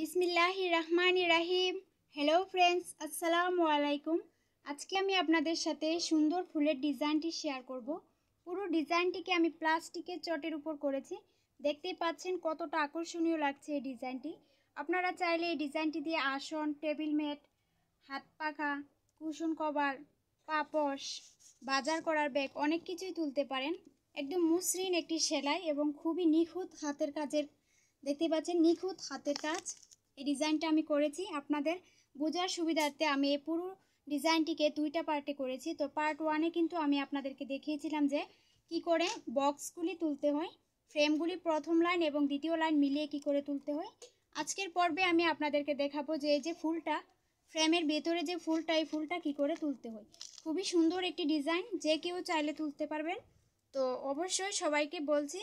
বিসমিল্লাহ রহমান রাহিম hello friends আসসালামু আলাইকুম আজকে আমি আপনাদের সাথে সুন্দর ফুলের ডিজাইনটি শেয়ার করব পুরো ডিজাইনটিকে আমি প্লাস্টিকের চটের উপর করেছি দেখতেই পাচ্ছেন কতটা আকর্ষণীয় লাগছে এই ডিজাইনটি আপনারা চাইলে এই ডিজাইনটি দিয়ে আসন টেবিল ম্যাট হাত পাখা কুশন কভার পাপস বাজার করার ব্যাগ অনেক কিছুই তুলতে পারেন একদম মসৃণ একটি সেলাই এবং খুবই নিখুঁত হাতের কাজের দেখতে পাচ্ছেন নিখুঁত হাতের কাজ এই ডিজাইনটা আমি করেছি আপনাদের বোঝার সুবিধার্থে আমি এই পুরো ডিজাইনটিকে দুইটা পার্টে করেছি তো পার্ট ওয়ানে কিন্তু আমি আপনাদেরকে দেখিয়েছিলাম যে কি করে বক্সগুলি তুলতে হয় ফ্রেমগুলি প্রথম লাইন এবং দ্বিতীয় লাইন মিলিয়ে কি করে তুলতে হয় আজকের পর্বে আমি আপনাদেরকে দেখাবো যে এই যে ফুলটা ফ্রেমের ভেতরে যে ফুলটা এই ফুলটা কি করে তুলতে হয় খুবই সুন্দর একটি ডিজাইন যে কেউ চাইলে তুলতে পারবেন তো অবশ্যই সবাইকে বলছি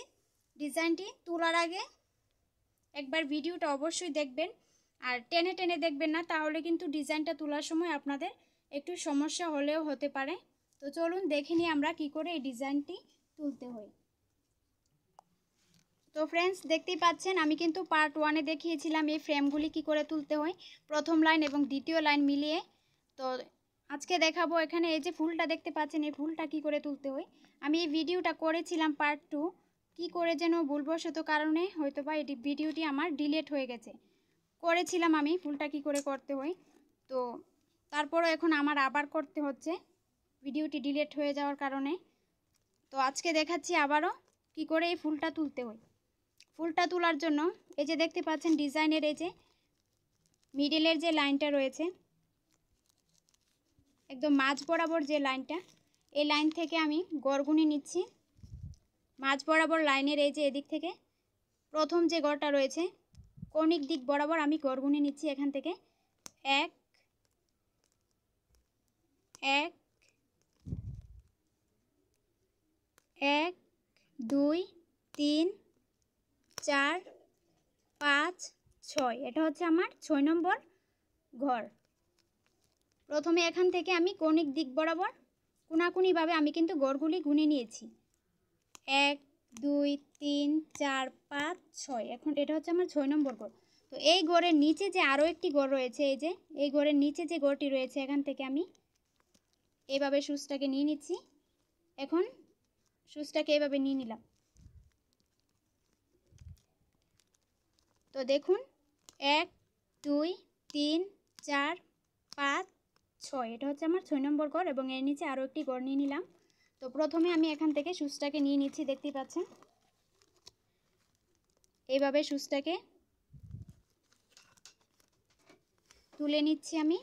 ডিজাইনটি তোলার আগে একবার ভিডিওটা অবশ্যই দেখবেন আর টেনে টেনে দেখবেন না তাহলে কিন্তু ডিজাইনটা তোলার সময় আপনাদের একটু সমস্যা হলেও হতে পারে তো চলুন দেখে নিই আমরা কি করে এই ডিজাইনটি তুলতে হয় তো ফ্রেন্ডস দেখতেই পাচ্ছেন আমি কিন্তু পার্ট ওয়ানে দেখিয়েছিলাম এই ফ্রেমগুলি কি করে তুলতে হয় প্রথম লাইন এবং দ্বিতীয় লাইন মিলিয়ে তো আজকে দেখাবো এখানে এই যে ফুলটা দেখতে পাচ্ছেন এই ফুলটা কি করে তুলতে হয় আমি এই ভিডিওটা করেছিলাম পার্ট টু কি করে যেন ভুলবশত কারণে হয়তো বা এটি ভিডিওটি আমার ডিলেট হয়ে গেছে করেছিলাম আমি ফুলটা কি করে করতে হয় তো তারপরও এখন আমার আবার করতে হচ্ছে ভিডিওটি ডিলেট হয়ে যাওয়ার কারণে তো আজকে দেখাচ্ছি আবারও কি করে এই ফুলটা তুলতে হয় ফুলটা তোলার জন্য এই যে দেখতে পাচ্ছেন ডিজাইনের এই যে মিডিলের যে লাইনটা রয়েছে একদম মাঝ বরাবর যে লাইনটা এই লাইন থেকে আমি গড়গুনি নিচ্ছি মাঝ বরাবর লাইনের এই যে এদিক থেকে প্রথম যে গড়টা রয়েছে কৌণিক দিক বরাবর আমি গড় গুনে নিচ্ছি এখান থেকে এক এক এক দুই তিন চার পাঁচ ছয় এটা হচ্ছে আমার ছয় নম্বর ঘর প্রথমে এখান থেকে আমি কৌণিক দিক বরাবর কোনাকুনিভাবে আমি কিন্তু গড়গুলি গুনে নিয়েছি এক দুই তিন চার পাঁচ ছয় এখন এটা হচ্ছে আমার ছয় নম্বর ঘর তো এই গড়ের নিচে যে আরও একটি গড় রয়েছে এই যে এই গড়ের নিচে যে গড়টি রয়েছে এখান থেকে আমি এভাবে সুচটাকে নিয়ে নিচ্ছি এখন সুচটাকে এভাবে নিয়ে নিলাম তো দেখুন এক দুই তিন চার পাঁচ ছয় এটা হচ্ছে আমার ছয় নম্বর গড় এবং এর নিচে আরও একটি গড় নিয়ে নিলাম তো প্রথমে আমি এখান থেকে সুচটাকে নিয়ে নিচ্ছি দেখতে পাচ্ছেন এইভাবে সুচটাকে তুলে নিচ্ছি আমি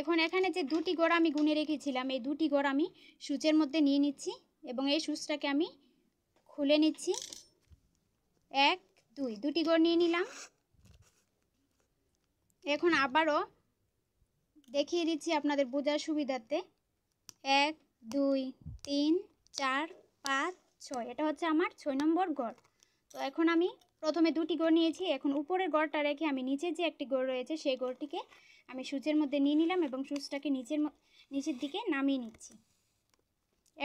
এখন এখানে যে দুটি গোড়া আমি গুনে রেখেছিলাম এই দুটি গোড়া আমি সূচের মধ্যে নিয়ে নিচ্ছি এবং এই সুচটাকে আমি খুলে নিচ্ছি এক দুই দুটি গোড় নিয়ে নিলাম এখন আবারও দেখিয়ে দিচ্ছি আপনাদের বোঝার সুবিধার্থে এক দুই তিন চার পাঁচ ছয় এটা হচ্ছে আমার ছয় নম্বর গড় তো এখন আমি প্রথমে দুটি গড় নিয়েছি এখন উপরের গড়টা রেখে আমি নিচে যে একটি গড় রয়েছে সেই গড়টিকে আমি সূচের মধ্যে নিয়ে নিলাম এবং সূচটাকে নিচের নিচের দিকে নামিয়ে নিচ্ছি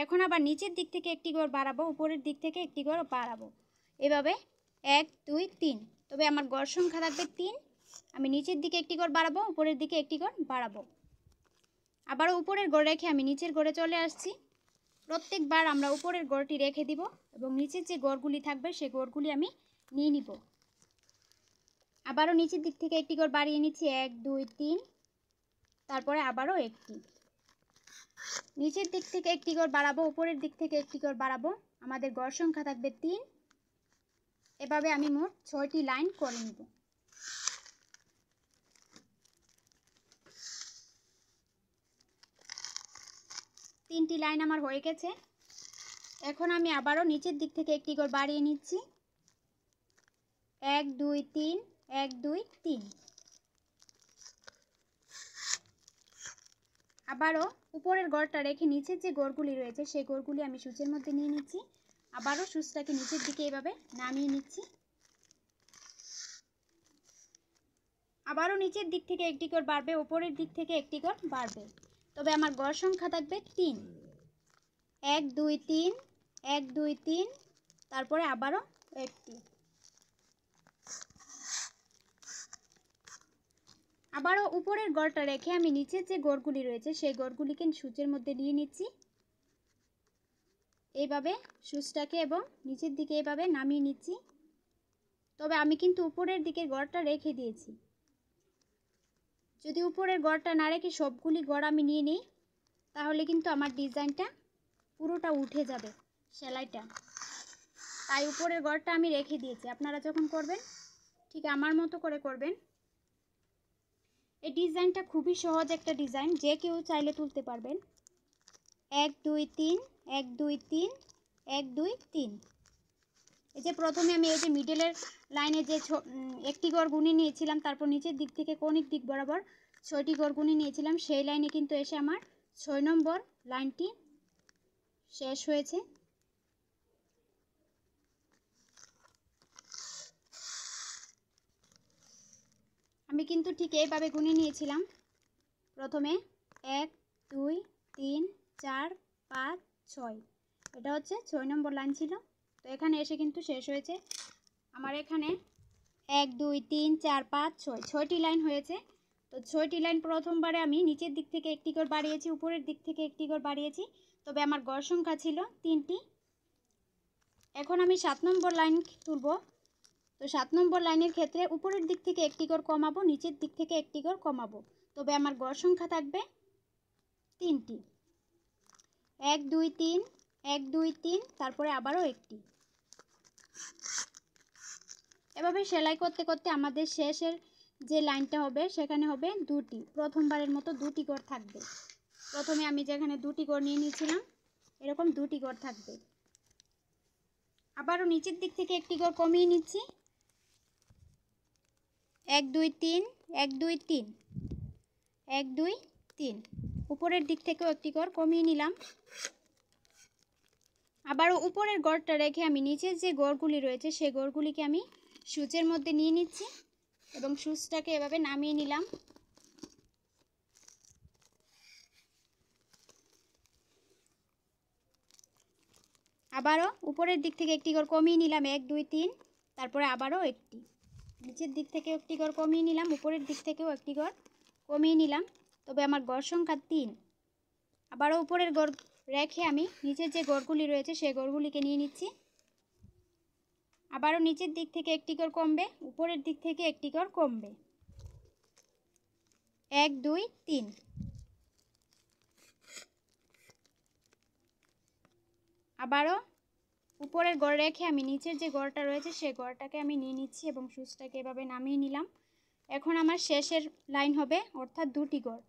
এখন আবার নিচের দিক থেকে একটি গড় বাড়াবো উপরের দিক থেকে একটি গড় বাড়াবো এভাবে এক দুই তিন তবে আমার গড় সংখ্যা থাকবে তিন আমি নিচের দিকে একটি গড় বাড়াবো উপরের দিকে একটি গড় বাড়াবো আবার উপরের গড় রেখে আমি নিচের গড়ে চলে আসছি প্রত্যেকবার আমরা উপরের গড়টি রেখে দিব এবং নিচের যে গড়গুলি থাকবে সেই গড়গুলি আমি নিয়ে নিব আবারও নিচের দিক থেকে একটি গড় বাড়িয়ে নিচ্ছি এক দুই তিন তারপরে আবারও একটি নিচের দিক থেকে একটি গড় বাড়াবো উপরের দিক থেকে একটি গড় বাড়াবো আমাদের গড় সংখ্যা থাকবে তিন এভাবে আমি মোট ছয়টি লাইন করে নেবো তিনটি লাইন আমার হয়ে গেছে এখন আমি আবারও নিচের দিক থেকে একটি করে বাড়িয়ে নিচ্ছি এক দুই তিন এক দুই তিন আবারও উপরের গড়টা রেখে নিচের যে গড়গুলি রয়েছে সেই গড়গুলি আমি সূচের মধ্যে নিয়ে নিচ্ছি আবারও সূচটাকে নিচের দিকে এভাবে নামিয়ে নিচ্ছি আবারও নিচের দিক থেকে একটি গড় বাড়বে ওপরের দিক থেকে একটি গড় বাড়বে তবে আমার গড় সংখ্যা থাকবে তিন এক দুই তিন এক দুই তিন তারপরে আবারও একটি আবারও উপরের গড়টা রেখে আমি নিচের যে গড়গুলি রয়েছে সেই গড়গুলিকে সূচের মধ্যে নিয়ে নিচ্ছি এইভাবে সূচটাকে এবং নিচের দিকে এভাবে নামিয়ে নিচ্ছি তবে আমি কিন্তু উপরের দিকে গড়টা রেখে দিয়েছি যদি উপরের গড়টা না রেখে সবগুলি গড় আমি নিয়ে নিই তাহলে কিন্তু আমার ডিজাইনটা পুরোটা উঠে যাবে সেলাইটা তাই উপরের গড়টা আমি রেখে দিয়েছি আপনারা যখন করবেন ঠিক আমার মতো করে করবেন এই ডিজাইনটা খুবই সহজ একটা ডিজাইন যে কেউ চাইলে তুলতে পারবেন এক দুই তিন এক দুই তিন এক দুই তিন এই যে প্রথমে আমি এই যে মিডলের লাইনে যে একটি গড় গুনি নিয়েছিলাম তারপর নিচের দিক থেকে কোনিক দিক বরাবর ছয়টি গড় গুনি নিয়েছিলাম সেই লাইনে কিন্তু এসে আমার ছয় নম্বর লাইনটি শেষ হয়েছে আমি কিন্তু ঠিক এইভাবে গুনে নিয়েছিলাম প্রথমে এক দুই তিন চার পাঁচ ছয় এটা হচ্ছে ছয় নম্বর লাইন ছিল তো এখানে এসে কিন্তু শেষ হয়েছে আমার এখানে এক দুই তিন চার পাঁচ ছয় ছয়টি লাইন হয়েছে তো ছয়টি লাইন প্রথমবারে আমি নিচের দিক থেকে একটি করে বাড়িয়েছি উপরের দিক থেকে একটি করে বাড়িয়েছি তবে আমার গড় সংখ্যা ছিল তিনটি এখন আমি সাত নম্বর লাইন তুলব তো সাত নম্বর লাইনের ক্ষেত্রে উপরের দিক থেকে একটি করে কমাবো নিচের দিক থেকে একটি করে কমাবো তবে আমার গড় সংখ্যা থাকবে তিনটি এক দুই তিন এক দুই তিন তারপরে আবারও একটি এভাবে সেলাই করতে করতে আমাদের শেষের যে লাইনটা হবে সেখানে হবে দুটি প্রথমবারের মতো দুটি গড় থাকবে প্রথমে আমি যেখানে দুটি গড় নিয়ে নিয়েছিলাম এরকম দুটি গড় থাকবে আবারও নিচের দিক থেকে একটি গড় কমিয়ে নিচ্ছি এক দুই তিন এক দুই তিন এক দুই তিন উপরের দিক থেকেও একটি গড় কমিয়ে নিলাম আবারও উপরের গড়টা রেখে আমি নিচের যে গড়গুলি রয়েছে সেই গড়গুলিকে আমি সূচের মধ্যে নিয়ে নিচ্ছি এবং সূচটাকে এভাবে নামিয়ে নিলাম আবারও উপরের দিক থেকে একটি গড় কমিয়ে নিলাম এক দুই তিন তারপরে আবারও একটি নিচের দিক থেকে একটি গড় কমিয়ে নিলাম উপরের দিক থেকেও একটি গড় কমিয়ে নিলাম তবে আমার গড় সংখ্যা তিন আবারও উপরের গড় রেখে আমি নিচের যে গড়গুলি রয়েছে সেই গড়গুলিকে নিয়ে নিচ্ছি আবারও নিচের দিক থেকে একটি গড় কমবে উপরের দিক থেকে একটি গড় কমবে এক দুই তিন আবারও উপরের গড় রেখে আমি নিচের যে গড়টা রয়েছে সেই গড়টাকে আমি নিয়ে নিচ্ছি এবং সুচটাকে এভাবে নামিয়ে নিলাম এখন আমার শেষের লাইন হবে অর্থাৎ দুটি গড়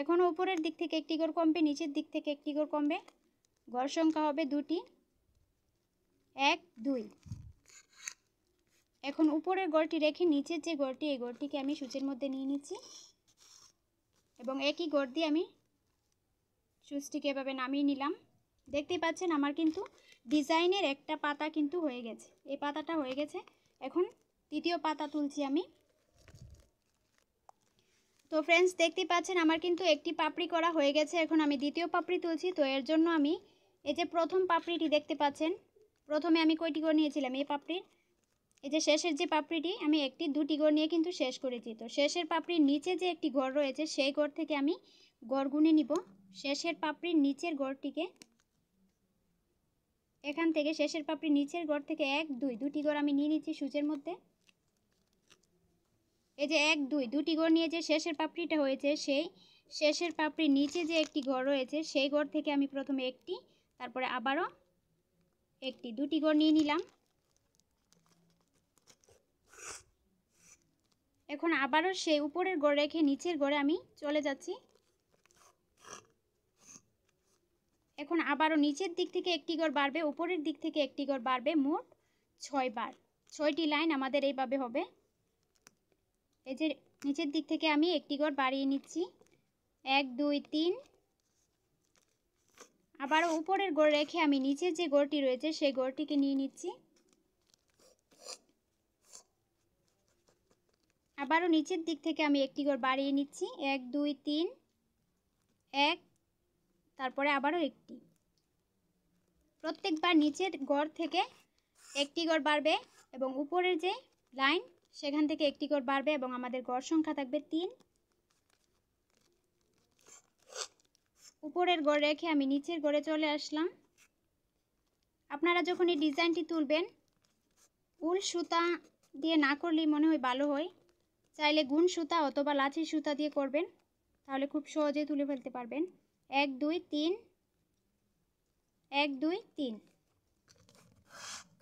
এখন উপরের দিক থেকে একটি ঘর কমবে নিচের দিক থেকে একটি ঘর কমবে ঘর সংখ্যা হবে দুটি এক দুই এখন উপরের গড়টি রেখে নিচের যে গড়টি এই গড়টিকে আমি সূচের মধ্যে নিয়ে নিচ্ছি এবং একই গড় দিয়ে আমি সূচটিকে এভাবে নামিয়ে নিলাম দেখতেই পাচ্ছেন আমার কিন্তু ডিজাইনের একটা পাতা কিন্তু হয়ে গেছে এই পাতাটা হয়ে গেছে এখন তৃতীয় পাতা তুলছি আমি তো ফ্রেন্ডস দেখতে পাচ্ছেন আমার কিন্তু একটি পাপড়ি করা হয়ে গেছে এখন আমি দ্বিতীয় পাপড়ি তুলছি তো এর জন্য আমি এই যে প্রথম পাপড়িটি দেখতে পাচ্ছেন প্রথমে আমি কয়টি গড় নিয়েছিলাম এই পাপড়ির এই যে শেষের যে পাপড়িটি আমি একটি দুটি গড় নিয়ে কিন্তু শেষ করেছি তো শেষের পাপড়ির নিচে যে একটি গড় রয়েছে সেই গড় থেকে আমি গড় গুনে নিব শেষের পাপড়ির নিচের গড়টিকে এখান থেকে শেষের পাপড়ির নিচের গড় থেকে এক দুই দুটি গড় আমি নিয়ে নিচ্ছি সূচের মধ্যে এই যে এক দুই দুটি ঘর নিয়ে যে শেষের পাপড়িটা হয়েছে সেই শেষের পাপড়ির নিচে যে একটি ঘর রয়েছে সেই ঘর থেকে আমি প্রথমে একটি তারপরে আবারও একটি দুটি ঘর নিয়ে নিলাম এখন আবারও সেই উপরের গড় রেখে নিচের গড়ে আমি চলে যাচ্ছি এখন আবারও নিচের দিক থেকে একটি গড় বাড়বে উপরের দিক থেকে একটি গড় বাড়বে মোট ছয়বার ছয়টি লাইন আমাদের এইভাবে হবে এই যে নিচের দিক থেকে আমি একটি গড় বাড়িয়ে নিচ্ছি এক দুই তিন আবারও উপরের গড় রেখে আমি নিচে যে গড়টি রয়েছে সেই গড়টিকে নিয়ে নিচ্ছি আবারও নিচের দিক থেকে আমি একটি গড় বাড়িয়ে নিচ্ছি এক দুই তিন এক তারপরে আবারও একটি প্রত্যেকবার নিচের গড় থেকে একটি গড় বাড়বে এবং উপরের যে লাইন সেখান থেকে একটি গড় বাড়বে এবং আমাদের গড় সংখ্যা থাকবে তিন উপরের গড় রেখে আমি নিচের গড়ে চলে আসলাম আপনারা যখন এই ডিজাইনটি তুলবেন উল সুতা দিয়ে না করলেই মনে হয় ভালো হয় চাইলে গুণ সুতা অথবা লাচির সুতা দিয়ে করবেন তাহলে খুব সহজেই তুলে ফেলতে পারবেন এক দুই তিন এক দুই তিন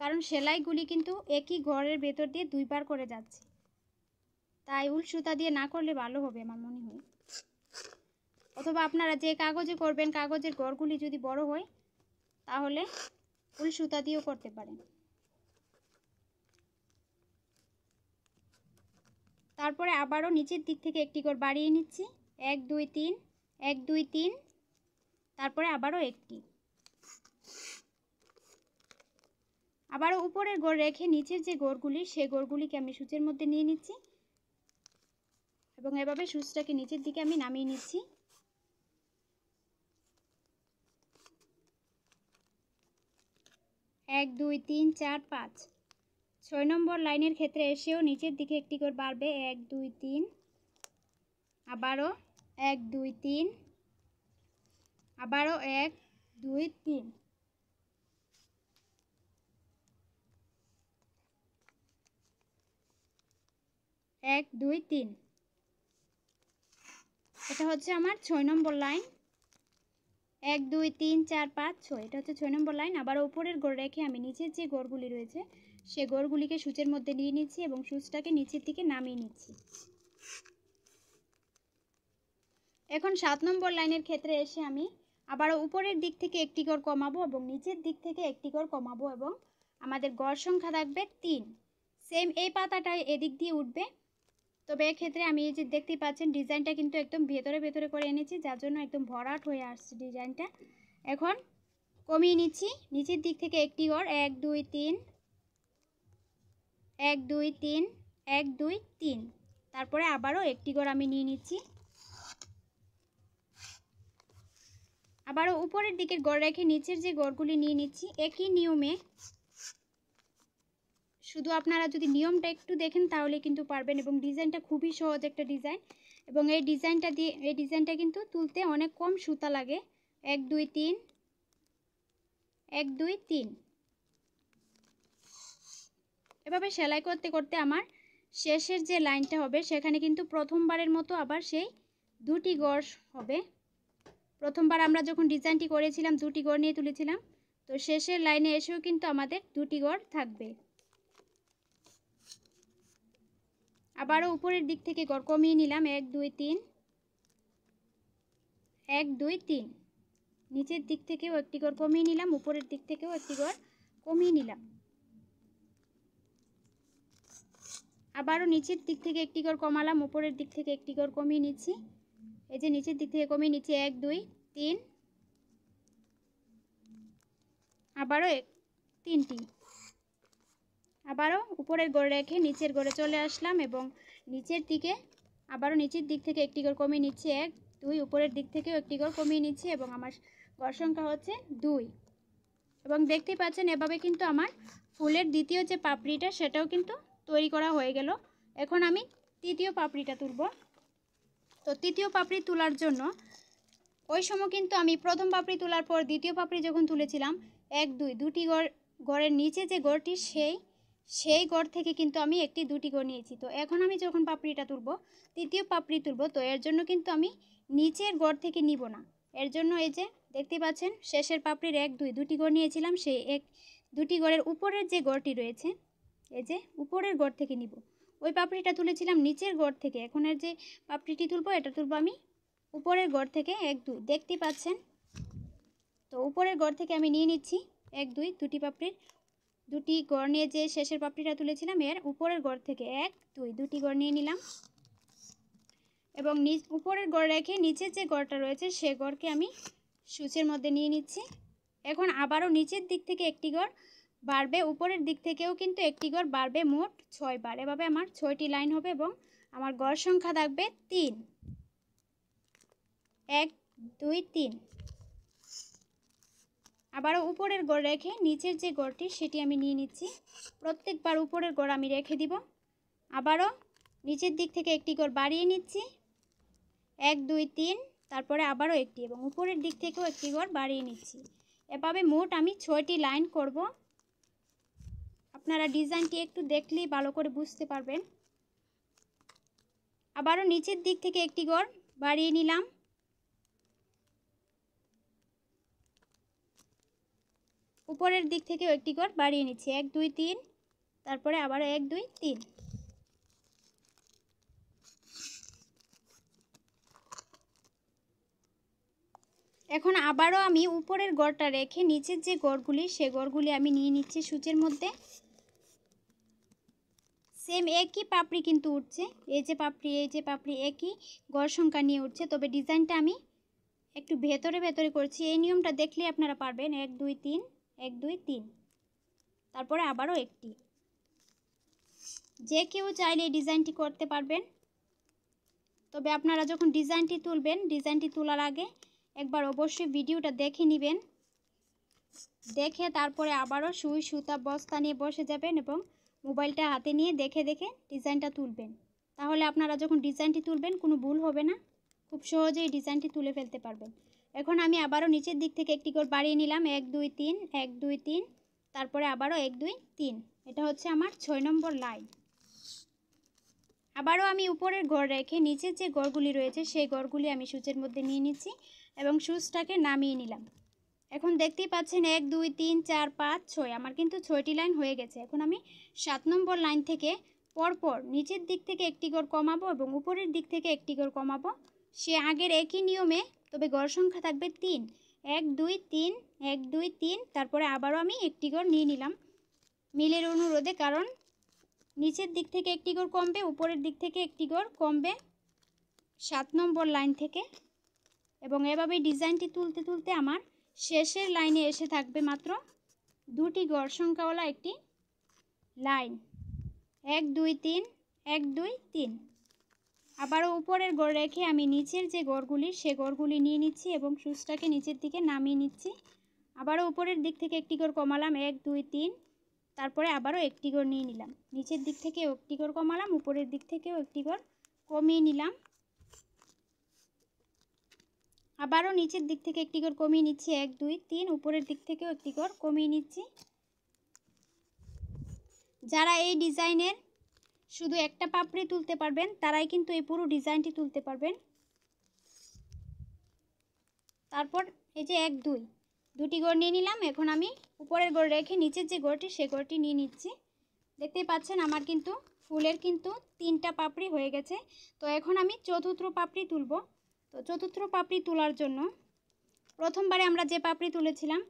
কারণ সেলাইগুলি কিন্তু একই ঘরের ভেতর দিয়ে দুইবার করে যাচ্ছে তাই উল সুতা দিয়ে না করলে ভালো হবে আমার মনে হয় অথবা আপনারা যে কাগজে করবেন কাগজের গড়গুলি যদি বড় হয় তাহলে উল সুতা দিয়েও করতে পারেন তারপরে আবারও নিচের দিক থেকে একটি ঘর বাড়িয়ে নিচ্ছি এক দুই তিন এক দুই তিন তারপরে আবারও একটি আবারও উপরের গোড় রেখে নিচের যে গোড়গুলি সেই গোড়গুলিকে আমি সূচের মধ্যে নিয়ে নিচ্ছি এবং এভাবে সূচটাকে নিচের দিকে আমি নামিয়ে নিচ্ছি এক দুই তিন চার পাঁচ ছয় নম্বর লাইনের ক্ষেত্রে এসেও নিচের দিকে একটি করে বাড়বে এক দুই তিন আবারও এক দুই তিন আবারও এক দুই তিন এক দুই তিন এটা হচ্ছে আমার ছয় নম্বর লাইন এক দুই তিন চার পাঁচ ছয় এটা হচ্ছে ছয় নম্বর লাইন আবার উপরের গোড় রেখে আমি নিচের যে গোড়গুলি রয়েছে সে গোড়গুলিকে সূচের মধ্যে নিয়ে নিচ্ছি এবং সূচটাকে নিচের দিকে নামিয়ে নিচ্ছি এখন সাত নম্বর লাইনের ক্ষেত্রে এসে আমি আবার উপরের দিক থেকে একটি গড় কমাবো এবং নিচের দিক থেকে একটি গড় কমাবো এবং আমাদের গড় সংখ্যা থাকবে তিন সেম এই পাতাটা এদিক দিয়ে উঠবে তবে এক্ষেত্রে আমি এই যে দেখতে পাচ্ছেন ডিজাইনটা কিন্তু একদম ভেতরে ভেতরে করে এনেছি যার জন্য একদম ভরাট হয়ে আসছে ডিজাইনটা এখন কমিয়ে নিচ্ছি নিচের দিক থেকে একটি ঘর এক দুই তিন এক দুই তিন এক দুই তিন তারপরে আবারও একটি ঘর আমি নিয়ে নিচ্ছি আবারও উপরের দিকের গড় রেখে নিচের যে গড়গুলি নিয়ে নিচ্ছি একই নিয়মে শুধু আপনারা যদি নিয়মটা একটু দেখেন তাহলে কিন্তু পারবেন এবং ডিজাইনটা খুবই সহজ একটা ডিজাইন এবং এই ডিজাইনটা দিয়ে এই ডিজাইনটা কিন্তু তুলতে অনেক কম সুতা লাগে এক দুই তিন এক দুই তিন এভাবে সেলাই করতে করতে আমার শেষের যে লাইনটা হবে সেখানে কিন্তু প্রথমবারের মতো আবার সেই দুটি গড় হবে প্রথমবার আমরা যখন ডিজাইনটি করেছিলাম দুটি গড় নিয়ে তুলেছিলাম তো শেষের লাইনে এসেও কিন্তু আমাদের দুটি গড় থাকবে আবারও উপরের দিক থেকে গড় কমিয়ে নিলাম এক দুই তিন এক দুই তিন নিচের দিক থেকেও একটি গড় কমিয়ে নিলাম উপরের দিক থেকেও একটি গড় কমিয়ে নিলাম আবারও নিচের দিক থেকে একটি গড় কমালাম উপরের দিক থেকে একটি গড় কমিয়ে নিচ্ছি এই যে নিচের দিক থেকে কমিয়ে নিচ্ছি এক দুই তিন আবারও তিনটি আবারও উপরের গড়ে রেখে নিচের গড়ে চলে আসলাম এবং নিচের দিকে আবারও নিচের দিক থেকে একটি গড় কমিয়ে নিচ্ছে এক দুই উপরের দিক থেকেও একটি গড় কমিয়ে নিচ্ছে এবং আমার গড় সংখ্যা হচ্ছে দুই এবং দেখতে পাচ্ছেন এভাবে কিন্তু আমার ফুলের দ্বিতীয় যে পাপড়িটা সেটাও কিন্তু তৈরি করা হয়ে গেল এখন আমি তৃতীয় পাপড়িটা তুলব তো তৃতীয় পাপড়ি তোলার জন্য ওই সময় কিন্তু আমি প্রথম পাপড়ি তোলার পর দ্বিতীয় পাপড়ি যখন তুলেছিলাম এক দুই দুটি গড় গড়ের নিচে যে গড়টি সেই সেই গড় থেকে কিন্তু আমি একটি দুটি গড় নিয়েছি তো এখন আমি যখন পাপড়িটা তুলব তৃতীয় পাপড়ি তুলব তো এর জন্য কিন্তু আমি নিচের গড় থেকে নিব না এর জন্য এই যে দেখতে পাচ্ছেন শেষের পাপড়ির এক দুই দুটি গড় নিয়েছিলাম সেই এক দুটি গড়ের উপরের যে গড়টি রয়েছে এই যে উপরের গড় থেকে নিব ওই পাপড়িটা তুলেছিলাম নিচের গড় থেকে এখন এর যে পাপড়িটি তুলব এটা তুলব আমি উপরের গড় থেকে এক দুই দেখতে পাচ্ছেন তো উপরের গড় থেকে আমি নিয়ে নিচ্ছি এক দুই দুটি পাপড়ির দুটি গড় নিয়ে যে শেষের পাপড়িটা তুলেছিলাম এর উপরের গড় থেকে এক দুই দুটি গড় নিয়ে নিলাম এবং নিচ উপরের গড় রেখে নিচের যে গড়টা রয়েছে সে গড়কে আমি সূচের মধ্যে নিয়ে নিচ্ছি এখন আবারও নিচের দিক থেকে একটি গড় বাড়বে উপরের দিক থেকেও কিন্তু একটি গড় বাড়বে মোট ছয় বার এভাবে আমার ছয়টি লাইন হবে এবং আমার গড় সংখ্যা থাকবে তিন এক দুই তিন আবারও উপরের গড় রেখে নিচের যে গড়টি সেটি আমি নিয়ে নিচ্ছি প্রত্যেকবার উপরের গড় আমি রেখে দিব আবারও নিচের দিক থেকে একটি গড় বাড়িয়ে নিচ্ছি এক দুই তিন তারপরে আবারও একটি এবং উপরের দিক থেকেও একটি গড় বাড়িয়ে নিচ্ছি এভাবে মোট আমি ছয়টি লাইন করব আপনারা ডিজাইনটি একটু দেখলেই ভালো করে বুঝতে পারবেন আবারও নিচের দিক থেকে একটি গড় বাড়িয়ে নিলাম উপরের দিক থেকে একটি ঘর বাড়িয়ে নিচ্ছি এক দুই তিন তারপরে আবার এক দুই তিন এখন আবারও আমি উপরের গড়টা রেখে নিচের যে গড়গুলি সে গড়গুলি আমি নিয়ে নিচ্ছি সূচের মধ্যে সেম একই পাপড়ি কিন্তু উঠছে এই যে পাপড়ি এই যে পাপড়ি একই গড় সংখ্যা নিয়ে উঠছে তবে ডিজাইনটা আমি একটু ভেতরে ভেতরে করছি এই নিয়মটা দেখলে আপনারা পারবেন এক দুই তিন এক দুই তিন তারপরে আবারও একটি যে কেউ চাইলে এই ডিজাইনটি করতে পারবেন তবে আপনারা যখন ডিজাইনটি তুলবেন ডিজাইনটি তোলার আগে একবার অবশ্যই ভিডিওটা দেখে নেবেন দেখে তারপরে আবারও সুই সুতা বস্তা নিয়ে বসে যাবেন এবং মোবাইলটা হাতে নিয়ে দেখে দেখে ডিজাইনটা তুলবেন তাহলে আপনারা যখন ডিজাইনটি তুলবেন কোনো ভুল হবে না খুব সহজেই ডিজাইনটি তুলে ফেলতে পারবেন এখন আমি আবারও নিচের দিক থেকে একটি করে বাড়িয়ে নিলাম এক দুই তিন এক দুই তিন তারপরে আবারও এক দুই তিন এটা হচ্ছে আমার ছয় নম্বর লাইন আবারও আমি উপরের গড় রেখে নিচের যে গড়গুলি রয়েছে সেই গড়গুলি আমি সূচের মধ্যে নিয়ে নিচ্ছি এবং সূচটাকে নামিয়ে নিলাম এখন দেখতেই পাচ্ছেন এক দুই তিন চার পাঁচ ছয় আমার কিন্তু ছয়টি লাইন হয়ে গেছে এখন আমি সাত নম্বর লাইন থেকে পরপর নিচের দিক থেকে একটি গড় কমাবো এবং উপরের দিক থেকে একটি গড় কমাবো সে আগের একই নিয়মে তবে গড় সংখ্যা থাকবে তিন এক দুই তিন এক দুই তিন তারপরে আবারও আমি একটি গড় নিয়ে নিলাম মিলের অনুরোধে কারণ নিচের দিক থেকে একটি গড় কমবে উপরের দিক থেকে একটি গড় কমবে সাত নম্বর লাইন থেকে এবং এভাবে ডিজাইনটি তুলতে তুলতে আমার শেষের লাইনে এসে থাকবে মাত্র দুটি গড় সংখ্যাওয়ালা একটি লাইন এক দুই তিন এক দুই তিন আবারও উপরের গোড় রেখে আমি নিচের যে গোড়গুলি সে গোড়গুলি নিয়ে নিচ্ছি এবং সুচটাকে নিচের দিকে নামিয়ে নিচ্ছি আবারও উপরের দিক থেকে একটি গোড় কমালাম এক দুই তিন তারপরে আবারও একটি গোড় নিয়ে নিলাম নিচের দিক থেকে একটি গোড় কমালাম উপরের দিক থেকেও একটি গোড় কমিয়ে নিলাম আবারও নিচের দিক থেকে একটি গোড় কমিয়ে নিচ্ছি এক দুই তিন উপরের দিক থেকেও একটি গোড় কমিয়ে নিচ্ছি যারা এই ডিজাইনের শুধু একটা পাপড়ি তুলতে পারবেন তারাই কিন্তু এই পুরো ডিজাইনটি তুলতে পারবেন তারপর এই যে এক দুই দুটি গড় নিয়ে নিলাম এখন আমি উপরের গড় রেখে নিচের যে গড়টি সে গড়টি নিয়ে নিচ্ছি দেখতেই পাচ্ছেন আমার কিন্তু ফুলের কিন্তু তিনটা পাপড়ি হয়ে গেছে তো এখন আমি চতুর্থ পাপড়ি তুলব তো চতুর্থ পাপড়ি তোলার জন্য প্রথমবারে আমরা যে পাপড়ি তুলেছিলাম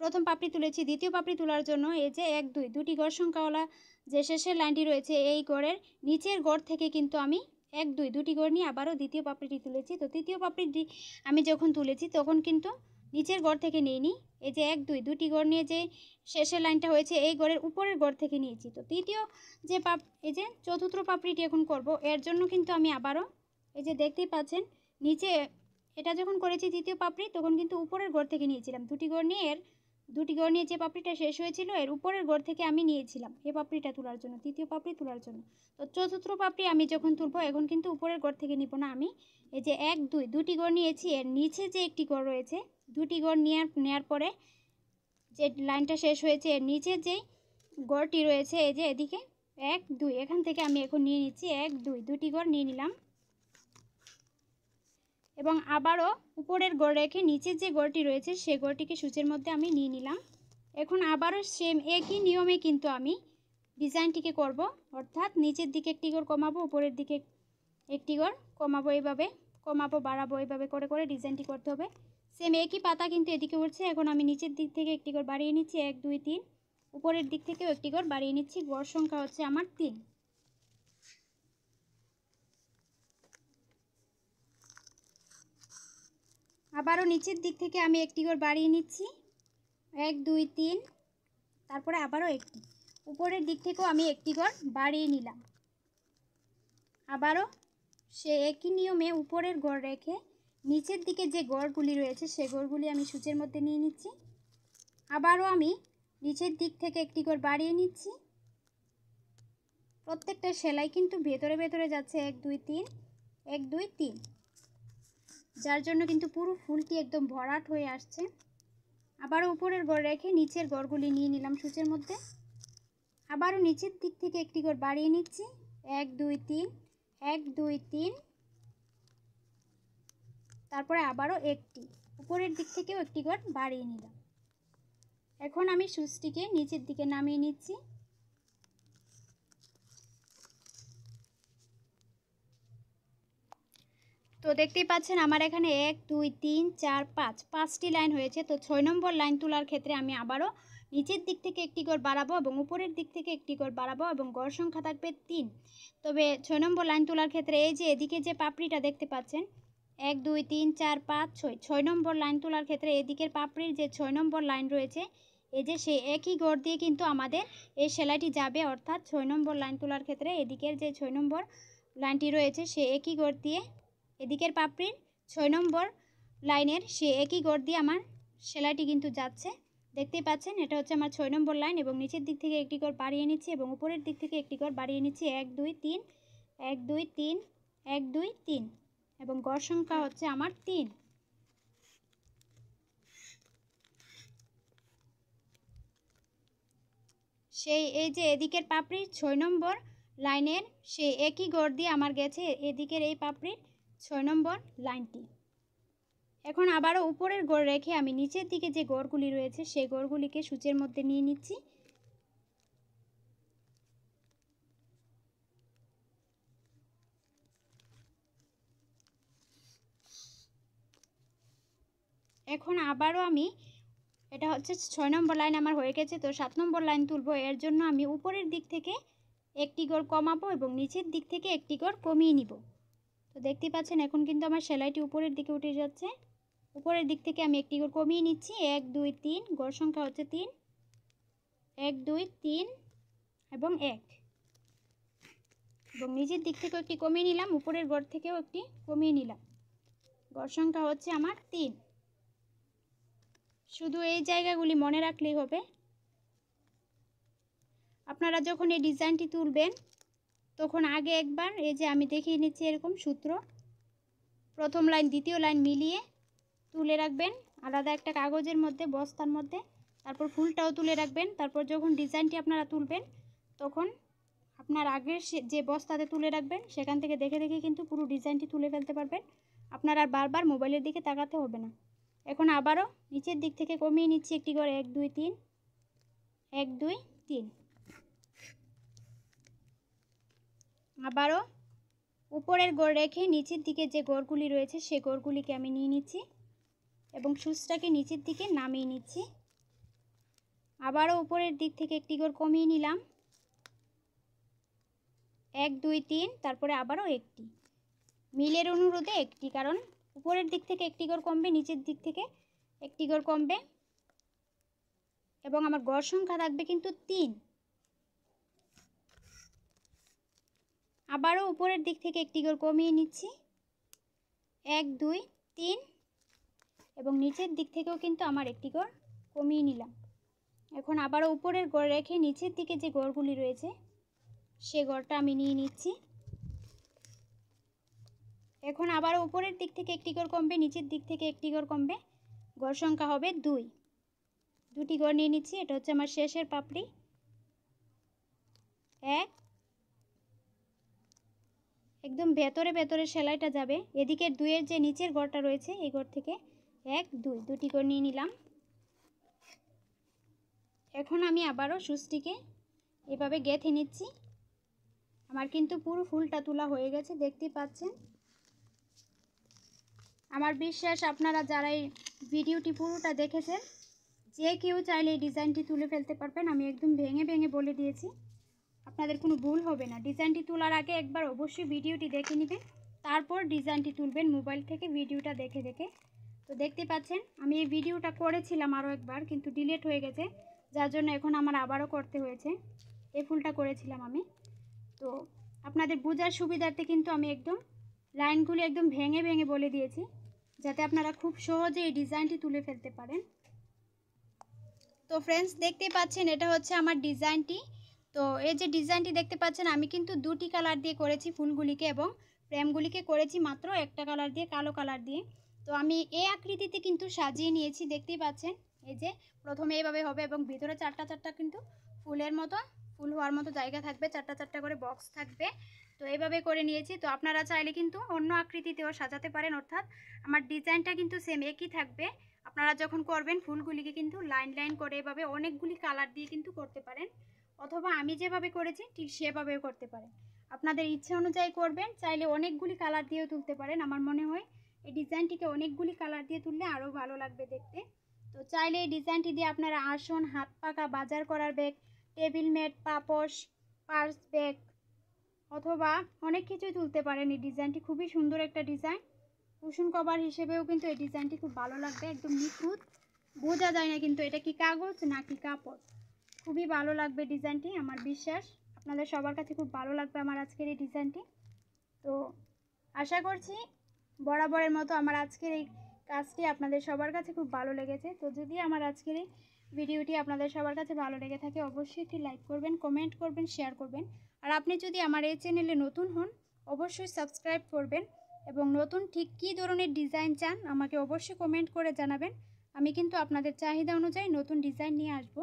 প্রথম পাপড়ি তুলেছি দ্বিতীয় পাপড়ি তোলার জন্য এই যে এক দুই দুটি গড় সংখ্যাওয়ালা যে শেষের লাইনটি রয়েছে এই গড়ের নিচের গড় থেকে কিন্তু আমি এক দুই দুটি গড় নিয়ে আবারও দ্বিতীয় পাপড়িটি তুলেছি তো তৃতীয় পাপড়িটি আমি যখন তুলেছি তখন কিন্তু নিচের গড় থেকে নিই এই যে এক দুই দুটি গড় নিয়ে যে শেষের লাইনটা হয়েছে এই গড়ের উপরের গড় থেকে নিয়েছি তো তৃতীয় যে পাপ এই যে চতুর্থ পাপড়িটি এখন করব এর জন্য কিন্তু আমি আবারও এই যে দেখতেই পাচ্ছেন নিচে এটা যখন করেছি তৃতীয় পাপড়ি তখন কিন্তু উপরের গড় থেকে নিয়েছিলাম দুটি গড় নিয়ে এর দুটি গড় নিয়ে যে পাপড়িটা শেষ হয়েছিল এর উপরের গড় থেকে আমি নিয়েছিলাম এই পাপড়িটা তোলার জন্য তৃতীয় পাপড়ি তোলার জন্য তো চতুর্থ পাপড়ি আমি যখন তুলবো এখন কিন্তু উপরের গড় থেকে নিব না আমি এই যে এক দুই দুটি গড় নিয়েছি এর নিচে যে একটি গড় রয়েছে দুটি গড় নেওয়ার নেওয়ার পরে যে লাইনটা শেষ হয়েছে এর নিচে যেই গড়টি রয়েছে এই যে এদিকে এক দুই এখান থেকে আমি এখন নিয়ে নিচ্ছি এক দুই দুটি গড় নিয়ে নিলাম এবং আবারও উপরের গড় রেখে নিচের যে গড়টি রয়েছে সে গড়টিকে সূচের মধ্যে আমি নিয়ে নিলাম এখন আবারও সেম একই নিয়মে কিন্তু আমি ডিজাইনটিকে করব অর্থাৎ নিচের দিকে একটি গড় কমাবো উপরের দিকে একটি গড় কমাবো এইভাবে কমাবো বাড়াবো এইভাবে করে করে ডিজাইনটি করতে হবে সেম একই পাতা কিন্তু এদিকে উঠছে এখন আমি নিচের দিক থেকে একটি গড় বাড়িয়ে নিচ্ছি এক দুই তিন উপরের দিক থেকেও একটি গড় বাড়িয়ে নিচ্ছি গড় সংখ্যা হচ্ছে আমার তিন আবারও নিচের দিক থেকে আমি একটি করে বাড়িয়ে নিচ্ছি এক দুই তিন তারপরে আবারও একটি উপরের দিক থেকেও আমি একটি গড় বাড়িয়ে নিলাম আবারও সে একই নিয়মে উপরের গড় রেখে নিচের দিকে যে গড়গুলি রয়েছে সে গড়গুলি আমি সূচের মধ্যে নিয়ে নিচ্ছি আবারও আমি নিচের দিক থেকে একটি গড় বাড়িয়ে নিচ্ছি প্রত্যেকটা সেলাই কিন্তু ভেতরে ভেতরে যাচ্ছে এক দুই তিন এক দুই তিন যার জন্য কিন্তু পুরো ফুলটি একদম ভরাট হয়ে আসছে আবারও উপরের গড় রেখে নিচের গড়গুলি নিয়ে নিলাম সূচের মধ্যে আবারও নিচের দিক থেকে একটি গড় বাড়িয়ে নিচ্ছি এক দুই তিন এক দুই তিন তারপরে আবারও একটি উপরের দিক থেকেও একটি গড় বাড়িয়ে নিলাম এখন আমি সুচটিকে নিচের দিকে নামিয়ে নিচ্ছি তো দেখতেই পাচ্ছেন আমার এখানে এক দুই তিন চার পাঁচ পাঁচটি লাইন হয়েছে তো ছয় নম্বর লাইন তোলার ক্ষেত্রে আমি আবারও নিচের দিক থেকে একটি গড় বাড়াবো এবং উপরের দিক থেকে একটি গড় বাড়াবো এবং গড় সংখ্যা থাকবে তিন তবে ছয় নম্বর লাইন তোলার ক্ষেত্রে এই যে এদিকে যে পাপড়িটা দেখতে পাচ্ছেন এক দুই তিন চার পাঁচ ছয় ছয় নম্বর লাইন তোলার ক্ষেত্রে এদিকের পাপড়ির যে ছয় নম্বর লাইন রয়েছে এই যে সে একই গড় দিয়ে কিন্তু আমাদের এই সেলাইটি যাবে অর্থাৎ ছয় নম্বর লাইন তোলার ক্ষেত্রে এদিকের যে ছয় নম্বর লাইনটি রয়েছে সে একই গড় দিয়ে এদিকের পাপড়ির ছয় নম্বর লাইনের সে একই গড় দিয়ে আমার সেলাইটি কিন্তু যাচ্ছে দেখতেই পাচ্ছেন এটা হচ্ছে আমার ছয় নম্বর লাইন এবং নিচের দিক থেকে একটি গড় বাড়িয়ে নিচ্ছি এবং উপরের দিক থেকে একটি গড় বাড়িয়ে নিচ্ছি এক দুই তিন এক দুই তিন এক দুই তিন এবং গড় সংখ্যা হচ্ছে আমার তিন সেই এই যে এদিকের পাপড়ির ছয় নম্বর লাইনের সেই একই গড় দিয়ে আমার গেছে এদিকের এই পাপড়ির ছয় নম্বর লাইনটি এখন আবারও উপরের গড় রেখে আমি নিচের দিকে যে গড়গুলি রয়েছে সেই গড়গুলিকে সূচের মধ্যে নিয়ে নিচ্ছি এখন আবারও আমি এটা হচ্ছে ছয় নম্বর লাইন আমার হয়ে গেছে তো সাত নম্বর লাইন তুলবো এর জন্য আমি উপরের দিক থেকে একটি গড় কমাবো এবং নিচের দিক থেকে একটি গড় কমিয়ে নিব তো দেখতে পাচ্ছেন এখন কিন্তু আমার সেলাইটি উপরের দিকে উঠে যাচ্ছে উপরের দিক থেকে আমি একটি করে কমিয়ে নিচ্ছি এক দুই তিন গড় সংখ্যা হচ্ছে তিন এক দুই তিন এবং এক এবং নিজের দিক থেকেও একটি কমিয়ে নিলাম উপরের গড় থেকেও একটি কমিয়ে নিলাম গড় সংখ্যা হচ্ছে আমার তিন শুধু এই জায়গাগুলি মনে রাখলেই হবে আপনারা যখন এই ডিজাইনটি তুলবেন তখন আগে একবার এই যে আমি দেখিয়ে নিচ্ছি এরকম সূত্র প্রথম লাইন দ্বিতীয় লাইন মিলিয়ে তুলে রাখবেন আলাদা একটা কাগজের মধ্যে বস্তার মধ্যে তারপর ফুলটাও তুলে রাখবেন তারপর যখন ডিজাইনটি আপনারা তুলবেন তখন আপনার আগের যে বস্তাতে তুলে রাখবেন সেখান থেকে দেখে দেখে কিন্তু পুরো ডিজাইনটি তুলে ফেলতে পারবেন আপনার আর বারবার মোবাইলের দিকে তাকাতে হবে না এখন আবারও নিচের দিক থেকে কমিয়ে নিচ্ছি একটি করে এক দুই তিন এক দুই তিন আবারও উপরের গোড় রেখে নিচের দিকে যে গোড়গুলি রয়েছে সে গোড়গুলিকে আমি নিয়ে নিচ্ছি এবং সুচটাকে নিচের দিকে নামিয়ে নিচ্ছি আবারও উপরের দিক থেকে একটি গোড় কমিয়ে নিলাম এক দুই তিন তারপরে আবারও একটি মিলের অনুরোধে একটি কারণ উপরের দিক থেকে একটি গোড় কমবে নিচের দিক থেকে একটি গোড় কমবে এবং আমার গড় সংখ্যা থাকবে কিন্তু তিন আবারও উপরের দিক থেকে একটি করে কমিয়ে নিচ্ছি এক দুই তিন এবং নিচের দিক থেকেও কিন্তু আমার একটি গড় কমিয়ে নিলাম এখন আবারও উপরের গড় রেখে নিচের দিকে যে গড়গুলি রয়েছে সে গড়টা আমি নিয়ে নিচ্ছি এখন আবারও উপরের দিক থেকে একটি গড় কমবে নিচের দিক থেকে একটি গড় কমবে গড় সংখ্যা হবে দুই দুটি গড় নিয়ে নিচ্ছি এটা হচ্ছে আমার শেষের পাপড়ি এক একদম ভেতরে ভেতরে সেলাইটা যাবে এদিকে দুইয়ের যে নিচের গড়টা রয়েছে এই ঘর থেকে এক দুই দুটি করে নিয়ে নিলাম এখন আমি আবারও সুচটিকে এভাবে গেঁথে নিচ্ছি আমার কিন্তু পুরো ফুলটা তোলা হয়ে গেছে দেখতে পাচ্ছেন আমার বিশ্বাস আপনারা যারা এই ভিডিওটি পুরোটা দেখেছেন যে কেউ চাইলে এই ডিজাইনটি তুলে ফেলতে পারবেন আমি একদম ভেঙে ভেঙে বলে দিয়েছি আপনাদের কোনো ভুল হবে না ডিজাইনটি তোলার আগে একবার অবশ্যই ভিডিওটি দেখে নেবেন তারপর ডিজাইনটি তুলবেন মোবাইল থেকে ভিডিওটা দেখে দেখে তো দেখতে পাচ্ছেন আমি এই ভিডিওটা করেছিলাম আরও একবার কিন্তু ডিলেট হয়ে গেছে যার জন্য এখন আমার আবারও করতে হয়েছে এই ফুলটা করেছিলাম আমি তো আপনাদের বোঝার সুবিধার্থে কিন্তু আমি একদম লাইনগুলি একদম ভেঙে ভেঙে বলে দিয়েছি যাতে আপনারা খুব সহজে এই ডিজাইনটি তুলে ফেলতে পারেন তো ফ্রেন্ডস দেখতে পাচ্ছেন এটা হচ্ছে আমার ডিজাইনটি তো এই যে ডিজাইনটি দেখতে পাচ্ছেন আমি কিন্তু দুটি কালার দিয়ে করেছি ফুলগুলিকে এবং প্রেমগুলিকে করেছি মাত্র একটা কালার দিয়ে কালো কালার দিয়ে তো আমি এই আকৃতিতে কিন্তু সাজিয়ে নিয়েছি দেখতেই পাচ্ছেন এই যে প্রথমে এইভাবে হবে এবং ভিতরে চারটা চারটা কিন্তু ফুলের মতো ফুল হওয়ার মতো জায়গা থাকবে চারটা চারটা করে বক্স থাকবে তো এইভাবে করে নিয়েছি তো আপনারা চাইলে কিন্তু অন্য আকৃতিতেও সাজাতে পারেন অর্থাৎ আমার ডিজাইনটা কিন্তু সেম একই থাকবে আপনারা যখন করবেন ফুলগুলিকে কিন্তু লাইন লাইন করে এভাবে অনেকগুলি কালার দিয়ে কিন্তু করতে পারেন অথবা আমি যেভাবে করেছি ঠিক সেভাবেও করতে পারেন আপনাদের ইচ্ছে অনুযায়ী করবেন চাইলে অনেকগুলি কালার দিয়েও তুলতে পারেন আমার মনে হয় এই ডিজাইনটিকে অনেকগুলি কালার দিয়ে তুললে আরও ভালো লাগবে দেখতে তো চাইলে এই ডিজাইনটি দিয়ে আপনারা আসন হাত পাকা বাজার করার ব্যাগ টেবিল ম্যাট পাপস পার্স ব্যাগ অথবা অনেক কিছুই তুলতে পারেন এই ডিজাইনটি খুবই সুন্দর একটা ডিজাইন কুসুম কভার হিসেবেও কিন্তু এই ডিজাইনটি খুব ভালো লাগবে একদম নিখুঁত বোঝা যায় না কিন্তু এটা কি কাগজ নাকি কাপড় খুবই ভালো লাগবে ডিজাইনটি আমার বিশ্বাস আপনাদের সবার কাছে খুব ভালো লাগবে আমার আজকের এই ডিজাইনটি তো আশা করছি বরাবরের মতো আমার আজকের এই কাজটি আপনাদের সবার কাছে খুব ভালো লেগেছে তো যদি আমার আজকের এই ভিডিওটি আপনাদের সবার কাছে ভালো লেগে থাকে অবশ্যই একটি লাইক করবেন কমেন্ট করবেন শেয়ার করবেন আর আপনি যদি আমার এই চ্যানেলে নতুন হন অবশ্যই সাবস্ক্রাইব করবেন এবং নতুন ঠিক কী ধরনের ডিজাইন চান আমাকে অবশ্যই কমেন্ট করে জানাবেন আমি কিন্তু আপনাদের চাহিদা অনুযায়ী নতুন ডিজাইন নিয়ে আসবো